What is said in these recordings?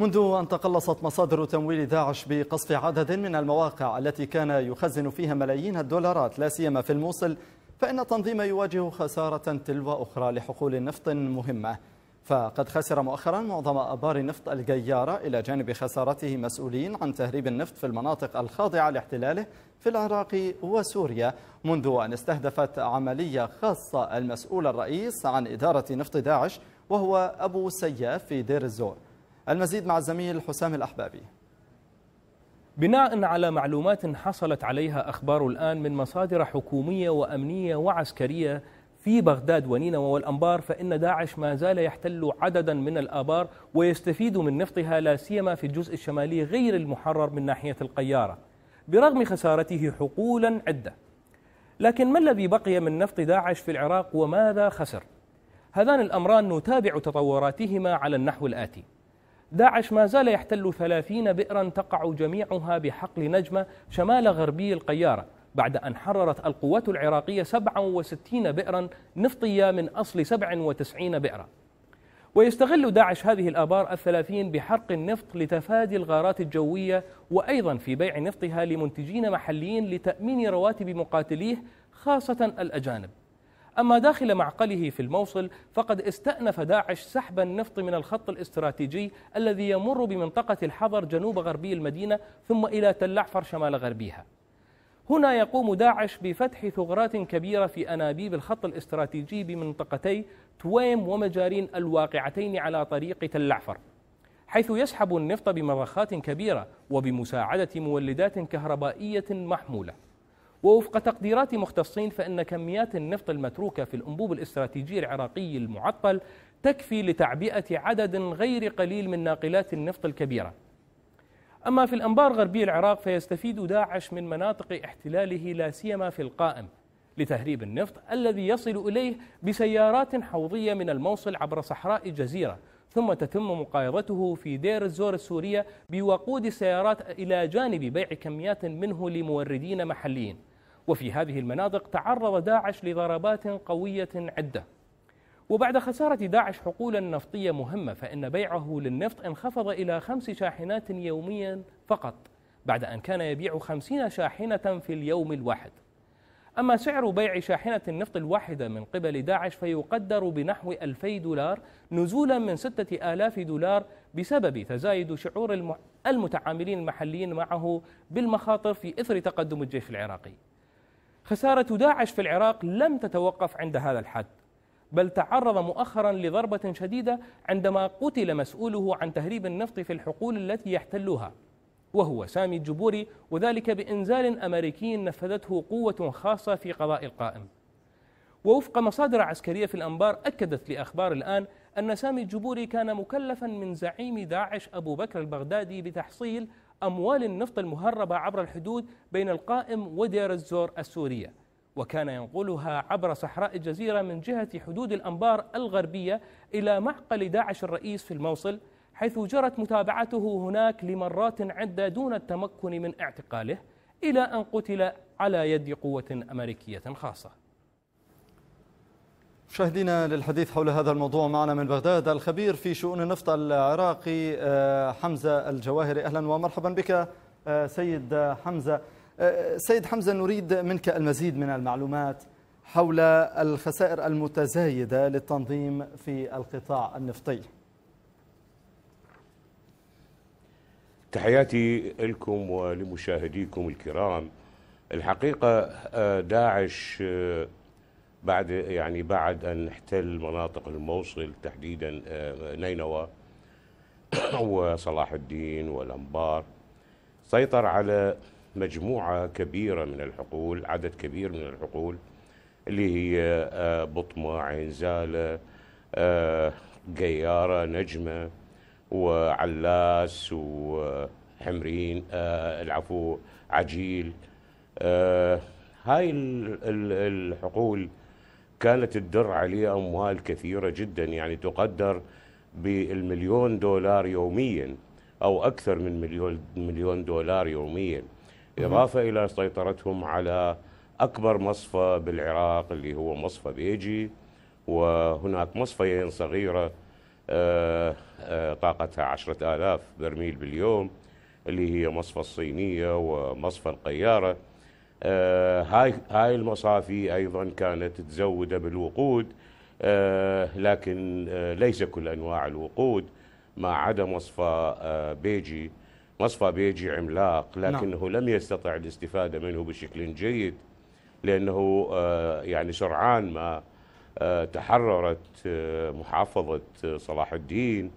منذ أن تقلصت مصادر تمويل داعش بقصف عدد من المواقع التي كان يخزن فيها ملايين الدولارات لا سيما في الموصل فإن التنظيم يواجه خسارة تلو أخرى لحقول نفط مهمة فقد خسر مؤخرا معظم أبار نفط الجيارة إلى جانب خسارته مسؤولين عن تهريب النفط في المناطق الخاضعة لاحتلاله في العراق وسوريا منذ أن استهدفت عملية خاصة المسؤول الرئيس عن إدارة نفط داعش وهو أبو سياف في دير الزور المزيد مع الزميل حسام الأحبابي بناء على معلومات حصلت عليها أخبار الآن من مصادر حكومية وأمنية وعسكرية في بغداد ونينوى والأنبار فإن داعش ما زال يحتل عددا من الآبار ويستفيد من نفطها لا سيما في الجزء الشمالي غير المحرر من ناحية القيارة برغم خسارته حقولا عدة لكن ما الذي بقي من نفط داعش في العراق وماذا خسر؟ هذان الأمران نتابع تطوراتهما على النحو الآتي داعش ما زال يحتل ثلاثين بئرا تقع جميعها بحقل نجمة شمال غربي القيارة بعد أن حررت القوات العراقية 67 بئرا نفطية من أصل 97 بئرا ويستغل داعش هذه الآبار الثلاثين بحرق النفط لتفادي الغارات الجوية وأيضا في بيع نفطها لمنتجين محليين لتأمين رواتب مقاتليه خاصة الأجانب أما داخل معقله في الموصل فقد استأنف داعش سحب النفط من الخط الاستراتيجي الذي يمر بمنطقة الحضر جنوب غربي المدينة ثم إلى تلعفر شمال غربيها هنا يقوم داعش بفتح ثغرات كبيرة في أنابيب الخط الاستراتيجي بمنطقتي تويم ومجارين الواقعتين على طريق تلعفر حيث يسحب النفط بمضخات كبيرة وبمساعدة مولدات كهربائية محمولة ووفق تقديرات مختصين فإن كميات النفط المتروكة في الأنبوب الاستراتيجي العراقي المعطل تكفي لتعبئة عدد غير قليل من ناقلات النفط الكبيرة أما في الأنبار غربي العراق فيستفيد داعش من مناطق احتلاله لا سيما في القائم لتهريب النفط الذي يصل إليه بسيارات حوضية من الموصل عبر صحراء الجزيرة ثم تتم مقايضته في دير الزور السورية بوقود السيارات إلى جانب بيع كميات منه لموردين محليين وفي هذه المناطق تعرض داعش لضربات قوية عدة وبعد خسارة داعش حقولا نفطية مهمة فإن بيعه للنفط انخفض إلى خمس شاحنات يوميا فقط بعد أن كان يبيع خمسين شاحنة في اليوم الواحد أما سعر بيع شاحنة النفط الواحدة من قبل داعش فيقدر بنحو 2000 دولار نزولا من 6000 دولار بسبب تزايد شعور المتعاملين المحليين معه بالمخاطر في إثر تقدم الجيش العراقي خسارة داعش في العراق لم تتوقف عند هذا الحد بل تعرض مؤخرا لضربة شديدة عندما قتل مسؤوله عن تهريب النفط في الحقول التي يحتلها وهو سامي الجبوري وذلك بإنزال أمريكي نفذته قوة خاصة في قضاء القائم ووفق مصادر عسكرية في الأنبار أكدت لأخبار الآن أن سامي الجبوري كان مكلفا من زعيم داعش أبو بكر البغدادي بتحصيل أموال النفط المهربة عبر الحدود بين القائم ودير الزور السورية وكان ينقلها عبر صحراء الجزيرة من جهة حدود الأنبار الغربية إلى معقل داعش الرئيس في الموصل حيث جرت متابعته هناك لمرات عدة دون التمكن من اعتقاله إلى أن قتل على يد قوة أمريكية خاصة مشاهدينا للحديث حول هذا الموضوع معنا من بغداد الخبير في شؤون النفط العراقي آه، حمزة الجواهري أهلا ومرحبا بك آه، سيد حمزة آه، سيد حمزة نريد منك المزيد من المعلومات حول الخسائر المتزايدة للتنظيم في القطاع النفطي تحياتي لكم ولمشاهديكم الكرام الحقيقة داعش بعد يعني بعد ان احتل مناطق الموصل تحديدا آه، نينوى وصلاح الدين والانبار سيطر على مجموعه كبيره من الحقول عدد كبير من الحقول اللي هي آه، بطمه عين زاله قياره آه، نجمه وعلاس وحمرين العفو عجيل هاي الحقول كانت الدر عليه أموال كثيرة جدا يعني تقدر بالمليون دولار يوميا أو أكثر من مليون, مليون دولار يوميا إضافة إلى سيطرتهم على أكبر مصفى بالعراق اللي هو مصفى بيجي وهناك مصفيين صغيرة آه، آه، طاقتها عشرة آلاف برميل باليوم اللي هي مصفى الصينية ومصفى القيارة آه، هاي هاي المصافي ايضا كانت تزوده بالوقود آه، لكن آه، ليس كل انواع الوقود ما عدا مصفى بيجي مصفى بيجي عملاق نعم. لكنه لم يستطع الاستفاده منه بشكل جيد لانه يعني سرعان ما تحررت محافظه صلاح الدين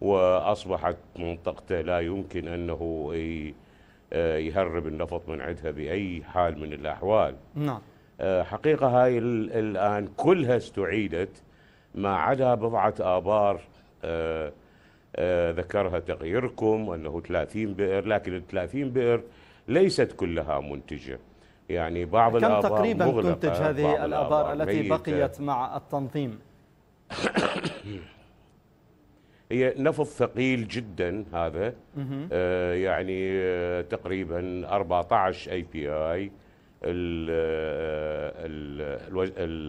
واصبحت منطقته لا يمكن انه آه، يهرب النفط من عندها باي حال من الاحوال نعم آه، حقيقه هاي الان كلها استعيدت ما عدا بضعه ابار آه، ذكرها تغييركم انه 30 بئر لكن ال 30 بئر ليست كلها منتجه يعني بعض كم الابار تقريبا مغلقة تنتج هذه الابار, التي بقيت مع التنظيم هي نفط ثقيل جدا هذا آه يعني آه تقريبا 14 اي بي اي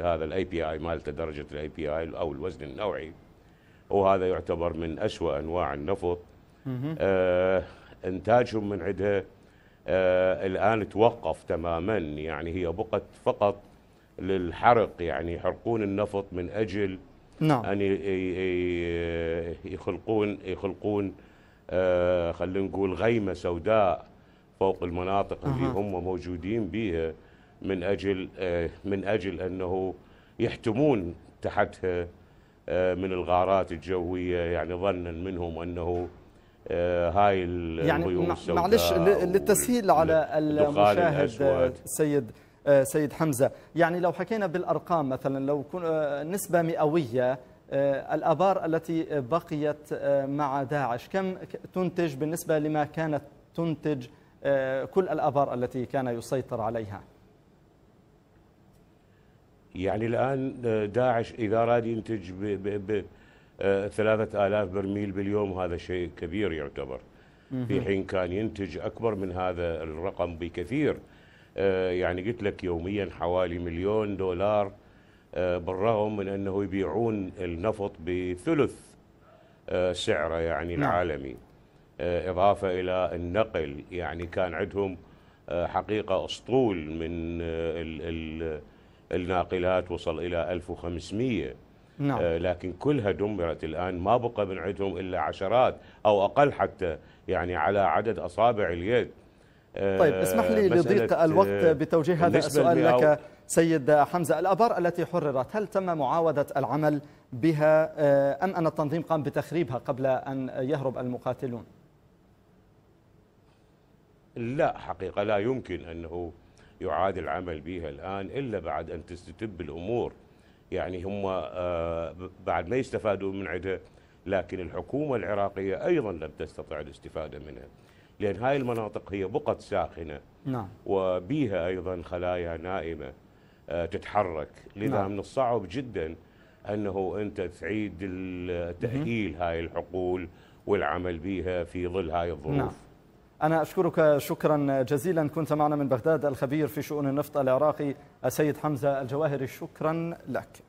هذا الاي بي اي مالته درجه الاي بي اي او الوزن النوعي وهذا يعتبر من اسوء انواع النفط آه انتاجهم من عندها آه الان توقف تماما يعني هي بقت فقط للحرق يعني يحرقون النفط من اجل نعم يعني يخلقون يخلقون آه، خلينا نقول غيمه سوداء فوق المناطق أه. اللي هم موجودين بها من اجل آه، من اجل انه يحتمون تحتها آه، من الغارات الجويه يعني ظنا منهم انه هاي يعني الغيوم يعني السوداء معلش للتسهيل على المشاهد سيد آه، سيد حمزة يعني لو حكينا بالأرقام مثلا لو آه، نسبة مئوية آه، الآبار التي بقيت مع داعش كم تنتج بالنسبة لما كانت تنتج كل الآبار التي كان يسيطر عليها يعني الآن داعش إذا راد ينتج ب ب ب ثلاثة آلاف برميل باليوم هذا شيء كبير يعتبر في حين كان ينتج أكبر من هذا الرقم بكثير آه، يعني قلت لك يوميا حوالي مليون دولار آه، بالرغم من أنه يبيعون النفط بثلث آه، سعره يعني نعم. العالمي إضافة إلى النقل يعني كان عندهم حقيقة أسطول من الناقلات وصل إلى 1500 نعم. لكن كلها دمرت الآن ما بقى من عندهم إلا عشرات أو أقل حتى يعني على عدد أصابع اليد طيب اسمح لي آه، لضيق الوقت آه، بتوجيه هذا السؤال لك سيد حمزة الأبار التي حررت هل تم معاودة العمل بها آه، أم أن التنظيم قام بتخريبها قبل أن يهرب المقاتلون لا حقيقة لا يمكن أنه يعاد العمل بها الآن إلا بعد أن تستتب الأمور يعني هم بعد ما يستفادوا من عدها لكن الحكومة العراقية أيضا لم تستطع الاستفادة منها لأن هاي المناطق هي بقط ساخنة نعم وبيها أيضا خلايا نائمة آه، تتحرك لذا نعم. من الصعب جدا أنه أنت تعيد تأهيل هاي الحقول والعمل بها في ظل هاي الظروف نعم. أنا أشكرك شكرا جزيلا كنت معنا من بغداد الخبير في شؤون النفط العراقي السيد حمزة الجواهري شكرا لك